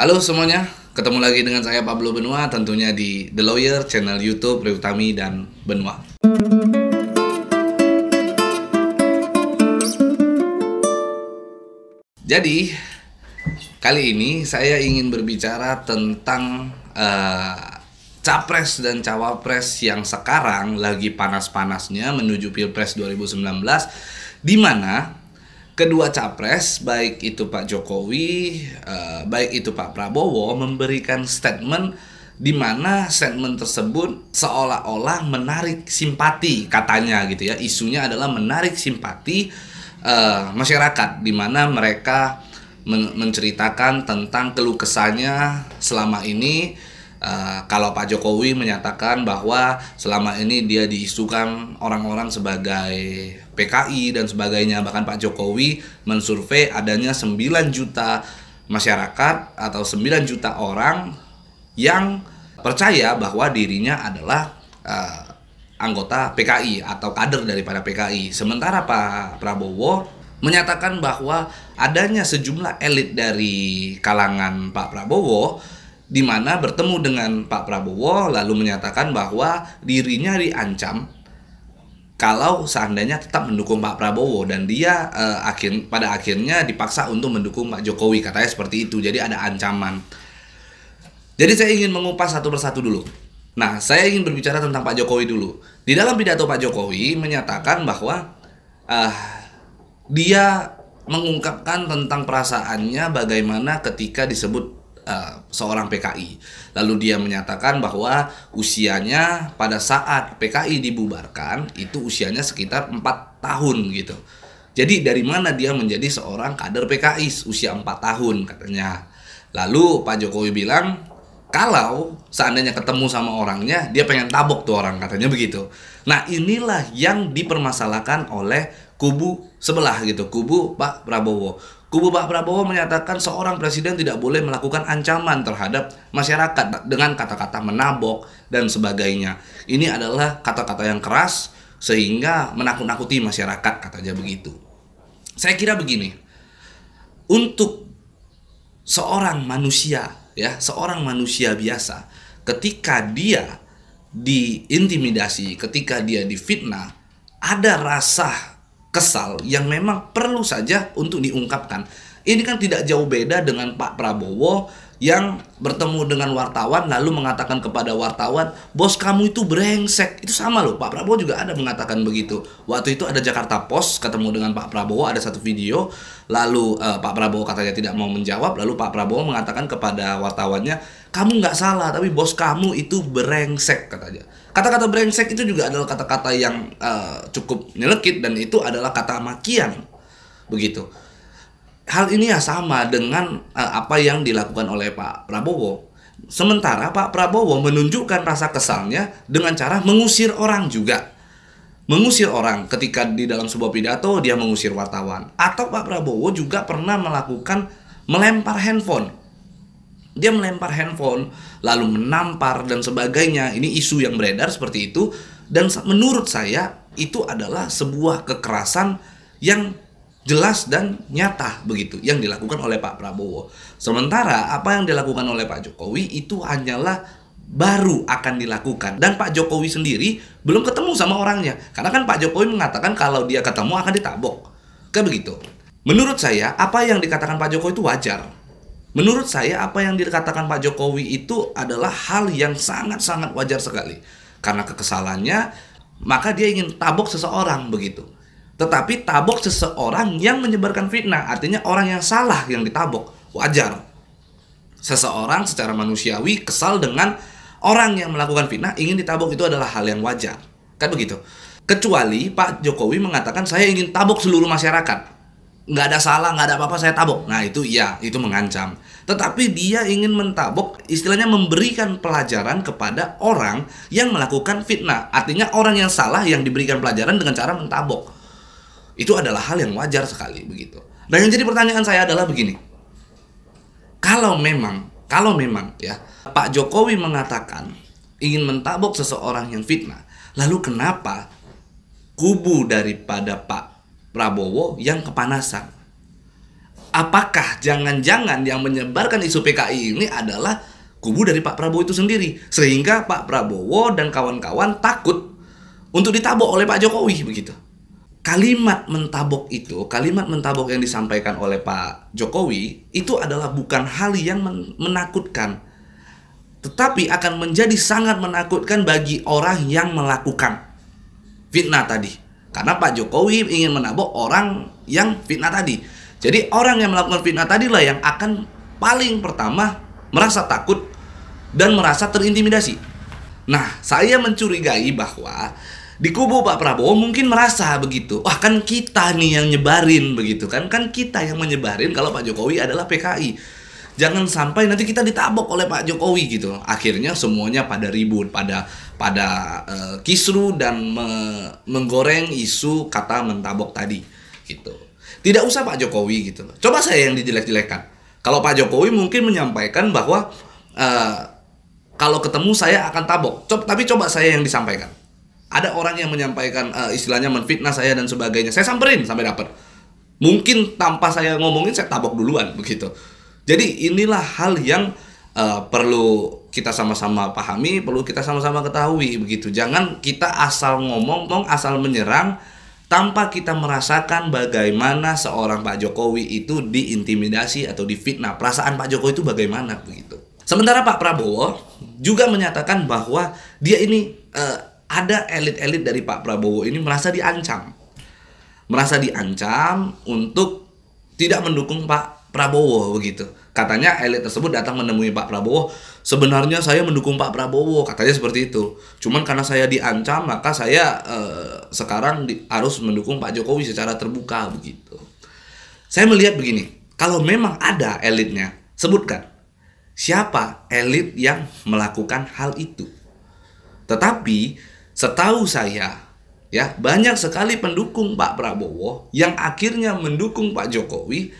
Halo semuanya, ketemu lagi dengan saya Pablo Benua tentunya di The Lawyer channel YouTube Riutami dan Benua. Jadi, kali ini saya ingin berbicara tentang uh, capres dan cawapres yang sekarang lagi panas-panasnya menuju Pilpres 2019 di mana kedua capres baik itu Pak Jokowi uh, baik itu Pak Prabowo memberikan statement di mana statement tersebut seolah-olah menarik simpati katanya gitu ya isunya adalah menarik simpati uh, masyarakat di mana mereka men menceritakan tentang keluh kesahnya selama ini Uh, kalau Pak Jokowi menyatakan bahwa selama ini dia diisukan orang-orang sebagai PKI dan sebagainya, bahkan Pak Jokowi mensurvei adanya 9 juta masyarakat atau 9 juta orang yang percaya bahwa dirinya adalah uh, anggota PKI atau kader daripada PKI. Sementara Pak Prabowo menyatakan bahwa adanya sejumlah elit dari kalangan Pak Prabowo di mana bertemu dengan Pak Prabowo lalu menyatakan bahwa dirinya diancam kalau seandainya tetap mendukung Pak Prabowo dan dia eh, akhir pada akhirnya dipaksa untuk mendukung Pak Jokowi katanya seperti itu jadi ada ancaman jadi saya ingin mengupas satu persatu dulu nah saya ingin berbicara tentang Pak Jokowi dulu di dalam pidato Pak Jokowi menyatakan bahwa eh, dia mengungkapkan tentang perasaannya bagaimana ketika disebut Eh, seorang PKI. Lalu dia menyatakan bahwa usianya pada saat PKI dibubarkan itu usianya sekitar 4 tahun gitu. Jadi dari mana dia menjadi seorang kader PKI usia 4 tahun katanya. Lalu Pak Jokowi bilang kalau seandainya ketemu sama orangnya dia pengen tabok tuh orang katanya begitu. Nah, inilah yang dipermasalahkan oleh kubu sebelah gitu, kubu Pak Prabowo. Kubu Pak Prabowo menyatakan seorang presiden tidak boleh melakukan ancaman terhadap masyarakat dengan kata-kata menabok dan sebagainya. Ini adalah kata-kata yang keras sehingga menakut-nakuti masyarakat katanya begitu. Saya kira begini. Untuk seorang manusia ya, seorang manusia biasa ketika dia diintimidasi, ketika dia difitnah, ada rasa kesal yang memang perlu saja untuk diungkapkan ini kan tidak jauh beda dengan Pak Prabowo yang bertemu dengan wartawan lalu mengatakan kepada wartawan, "Bos kamu itu brengsek." Itu sama loh, Pak Prabowo juga ada mengatakan begitu. Waktu itu ada Jakarta Post ketemu dengan Pak Prabowo, ada satu video, lalu uh, Pak Prabowo katanya tidak mau menjawab, lalu Pak Prabowo mengatakan kepada wartawannya, "Kamu nggak salah, tapi bos kamu itu brengsek," katanya. Kata-kata brengsek itu juga adalah kata-kata yang uh, cukup nyelekit dan itu adalah kata makian. Begitu hal ini ya sama dengan uh, apa yang dilakukan oleh Pak Prabowo. Sementara Pak Prabowo menunjukkan rasa kesalnya dengan cara mengusir orang juga. Mengusir orang ketika di dalam sebuah pidato dia mengusir wartawan atau Pak Prabowo juga pernah melakukan melempar handphone dia melempar handphone, lalu menampar dan sebagainya. Ini isu yang beredar seperti itu dan menurut saya itu adalah sebuah kekerasan yang jelas dan nyata begitu yang dilakukan oleh Pak Prabowo. Sementara apa yang dilakukan oleh Pak Jokowi itu hanyalah baru akan dilakukan dan Pak Jokowi sendiri belum ketemu sama orangnya karena kan Pak Jokowi mengatakan kalau dia ketemu akan ditabok kan begitu menurut saya apa yang dikatakan Pak Jokowi itu wajar menurut saya apa yang dikatakan Pak Jokowi itu adalah hal yang sangat-sangat wajar sekali karena kekesalannya maka dia ingin tabok seseorang begitu tetapi tabok seseorang yang menyebarkan fitnah, artinya orang yang salah yang ditabok, wajar. Seseorang secara manusiawi kesal dengan orang yang melakukan fitnah ingin ditabok itu adalah hal yang wajar. Kan begitu. Kecuali Pak Jokowi mengatakan saya ingin tabok seluruh masyarakat. Nggak ada salah, nggak ada apa-apa, saya tabok. Nah itu iya, itu mengancam. Tetapi dia ingin mentabok, istilahnya memberikan pelajaran kepada orang yang melakukan fitnah. Artinya orang yang salah yang diberikan pelajaran dengan cara mentabok itu adalah hal yang wajar sekali begitu. Dan yang jadi pertanyaan saya adalah begini. Kalau memang, kalau memang ya, Pak Jokowi mengatakan ingin mentabok seseorang yang fitnah, lalu kenapa kubu daripada Pak Prabowo yang kepanasan? Apakah jangan-jangan yang menyebarkan isu PKI ini adalah kubu dari Pak Prabowo itu sendiri sehingga Pak Prabowo dan kawan-kawan takut untuk ditabok oleh Pak Jokowi begitu kalimat mentabok itu, kalimat mentabok yang disampaikan oleh Pak Jokowi itu adalah bukan hal yang men menakutkan, tetapi akan menjadi sangat menakutkan bagi orang yang melakukan fitnah tadi. Karena Pak Jokowi ingin menabok orang yang fitnah tadi. Jadi orang yang melakukan fitnah tadi lah yang akan paling pertama merasa takut dan merasa terintimidasi. Nah, saya mencurigai bahwa di kubu Pak Prabowo mungkin merasa begitu. Wah kan kita nih yang nyebarin begitu kan. Kan kita yang menyebarin kalau Pak Jokowi adalah PKI. Jangan sampai nanti kita ditabok oleh Pak Jokowi gitu. Akhirnya semuanya pada ribut, pada pada uh, kisru dan me menggoreng isu kata mentabok tadi gitu. Tidak usah Pak Jokowi gitu. Coba saya yang dijelek-jelekan. Kalau Pak Jokowi mungkin menyampaikan bahwa uh, kalau ketemu saya akan tabok. Coba, tapi coba saya yang disampaikan ada orang yang menyampaikan uh, istilahnya menfitnah saya dan sebagainya. Saya samperin sampai dapat. Mungkin tanpa saya ngomongin saya tabok duluan begitu. Jadi inilah hal yang uh, perlu kita sama-sama pahami, perlu kita sama-sama ketahui begitu. Jangan kita asal ngomong, asal menyerang tanpa kita merasakan bagaimana seorang Pak Jokowi itu diintimidasi atau difitnah. Perasaan Pak Jokowi itu bagaimana begitu. Sementara Pak Prabowo juga menyatakan bahwa dia ini eh, ada elit-elit dari Pak Prabowo ini merasa diancam. Merasa diancam untuk tidak mendukung Pak Prabowo begitu. Katanya elit tersebut datang menemui Pak Prabowo, sebenarnya saya mendukung Pak Prabowo, katanya seperti itu. Cuman karena saya diancam, maka saya eh, sekarang di, harus mendukung Pak Jokowi secara terbuka begitu. Saya melihat begini, kalau memang ada elitnya, sebutkan siapa elit yang melakukan hal itu. Tetapi Setahu saya, ya banyak sekali pendukung Pak Prabowo yang akhirnya mendukung Pak Jokowi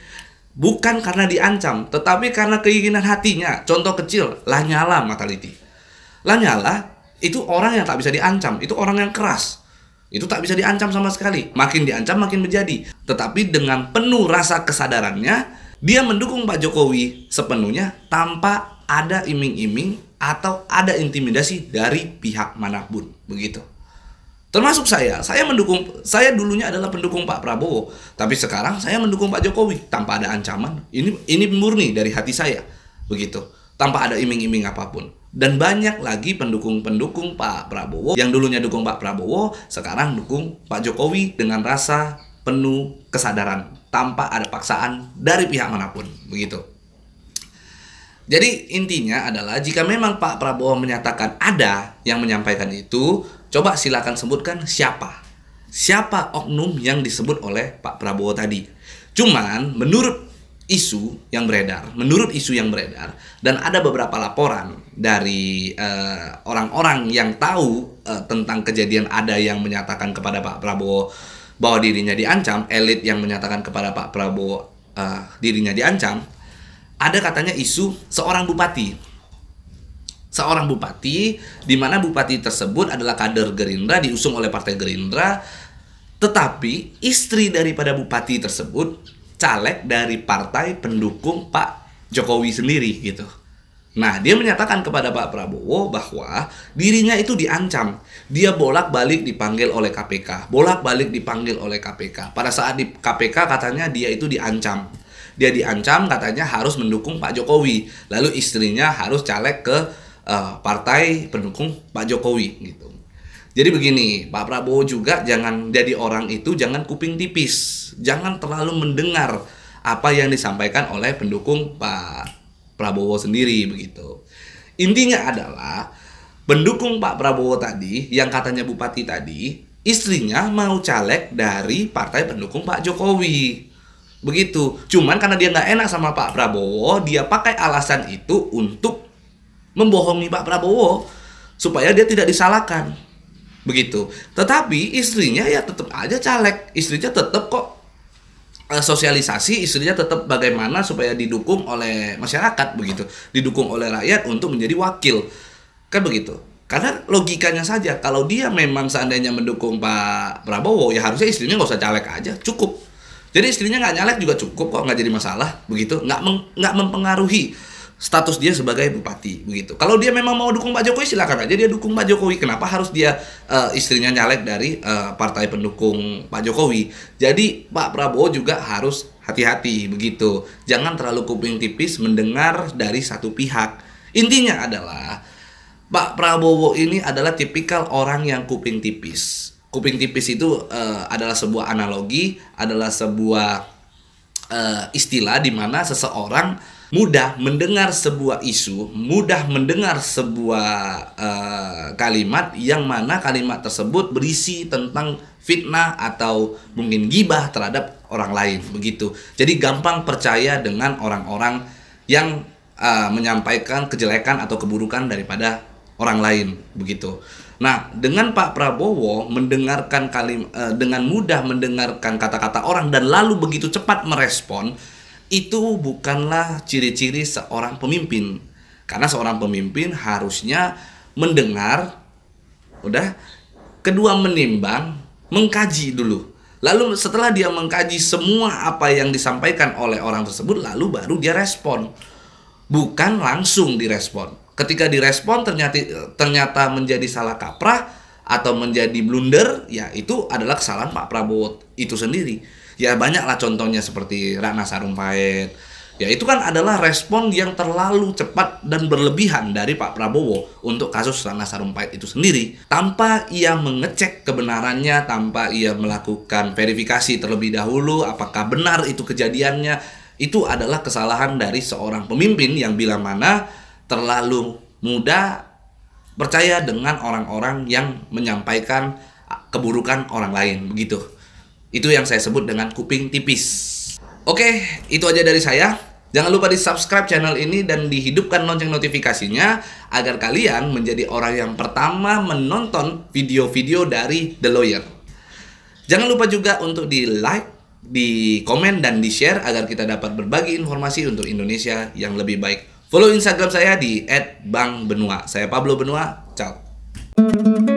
bukan karena diancam, tetapi karena keinginan hatinya. Contoh kecil, Lanyala Mataliti. Lanyala itu orang yang tak bisa diancam, itu orang yang keras. Itu tak bisa diancam sama sekali. Makin diancam makin menjadi. Tetapi dengan penuh rasa kesadarannya, dia mendukung Pak Jokowi sepenuhnya tanpa ada iming-iming atau ada intimidasi dari pihak manapun begitu termasuk saya saya mendukung saya dulunya adalah pendukung Pak Prabowo tapi sekarang saya mendukung Pak Jokowi tanpa ada ancaman ini ini murni dari hati saya begitu tanpa ada iming-iming apapun dan banyak lagi pendukung-pendukung Pak Prabowo yang dulunya dukung Pak Prabowo sekarang dukung Pak Jokowi dengan rasa penuh kesadaran tanpa ada paksaan dari pihak manapun begitu jadi intinya adalah jika memang Pak Prabowo menyatakan ada yang menyampaikan itu, coba silakan sebutkan siapa. Siapa oknum yang disebut oleh Pak Prabowo tadi? Cuman menurut isu yang beredar, menurut isu yang beredar dan ada beberapa laporan dari eh, orang-orang uh, yang tahu uh, tentang kejadian ada yang menyatakan kepada Pak Prabowo bahwa dirinya diancam, elit yang menyatakan kepada Pak Prabowo uh, dirinya diancam ada katanya isu seorang bupati seorang bupati di mana bupati tersebut adalah kader Gerindra diusung oleh partai Gerindra tetapi istri daripada bupati tersebut caleg dari partai pendukung Pak Jokowi sendiri gitu. Nah, dia menyatakan kepada Pak Prabowo bahwa dirinya itu diancam. Dia bolak-balik dipanggil oleh KPK, bolak-balik dipanggil oleh KPK. Pada saat di KPK katanya dia itu diancam dia diancam katanya harus mendukung Pak Jokowi lalu istrinya harus caleg ke uh, partai pendukung Pak Jokowi gitu jadi begini Pak Prabowo juga jangan jadi orang itu jangan kuping tipis jangan terlalu mendengar apa yang disampaikan oleh pendukung Pak Prabowo sendiri begitu intinya adalah pendukung Pak Prabowo tadi yang katanya bupati tadi istrinya mau caleg dari partai pendukung Pak Jokowi begitu cuman karena dia nggak enak sama Pak Prabowo dia pakai alasan itu untuk membohongi Pak Prabowo supaya dia tidak disalahkan begitu tetapi istrinya ya tetap aja caleg istrinya tetap kok eh, sosialisasi istrinya tetap bagaimana supaya didukung oleh masyarakat begitu didukung oleh rakyat untuk menjadi wakil kan begitu karena logikanya saja kalau dia memang seandainya mendukung Pak Prabowo ya harusnya istrinya nggak usah caleg aja cukup jadi istrinya nggak nyalek juga cukup kok, nggak jadi masalah, begitu. Nggak meng, nggak mempengaruhi status dia sebagai bupati, begitu. Kalau dia memang mau dukung Pak Jokowi, silakan aja dia dukung Pak Jokowi. Kenapa harus dia uh, istrinya nyalek dari uh, partai pendukung Pak Jokowi? Jadi Pak Prabowo juga harus hati-hati, begitu. Jangan terlalu kuping tipis mendengar dari satu pihak. Intinya adalah Pak Prabowo ini adalah tipikal orang yang kuping tipis kuping tipis itu uh, adalah sebuah analogi, adalah sebuah uh, istilah di mana seseorang mudah mendengar sebuah isu, mudah mendengar sebuah uh, kalimat yang mana kalimat tersebut berisi tentang fitnah atau mungkin gibah terhadap orang lain begitu. Jadi gampang percaya dengan orang-orang yang uh, menyampaikan kejelekan atau keburukan daripada orang lain begitu. Nah, dengan Pak Prabowo mendengarkan kalim eh, dengan mudah mendengarkan kata-kata orang dan lalu begitu cepat merespon, itu bukanlah ciri-ciri seorang pemimpin. Karena seorang pemimpin harusnya mendengar udah kedua menimbang, mengkaji dulu. Lalu setelah dia mengkaji semua apa yang disampaikan oleh orang tersebut, lalu baru dia respon bukan langsung direspon. Ketika direspon ternyata ternyata menjadi salah kaprah atau menjadi blunder, ya itu adalah kesalahan Pak Prabowo itu sendiri. Ya banyaklah contohnya seperti Ratna Sarumpait. Ya itu kan adalah respon yang terlalu cepat dan berlebihan dari Pak Prabowo untuk kasus Ratna Sarumpait itu sendiri tanpa ia mengecek kebenarannya, tanpa ia melakukan verifikasi terlebih dahulu apakah benar itu kejadiannya itu adalah kesalahan dari seorang pemimpin yang bila mana terlalu mudah percaya dengan orang-orang yang menyampaikan keburukan orang lain begitu. Itu yang saya sebut dengan kuping tipis. Oke, itu aja dari saya. Jangan lupa di subscribe channel ini dan dihidupkan lonceng notifikasinya agar kalian menjadi orang yang pertama menonton video-video dari The Lawyer. Jangan lupa juga untuk di like, di komen dan di share agar kita dapat berbagi informasi untuk Indonesia yang lebih baik. Follow Instagram saya di @bangbenua. Saya Pablo Benua. Ciao.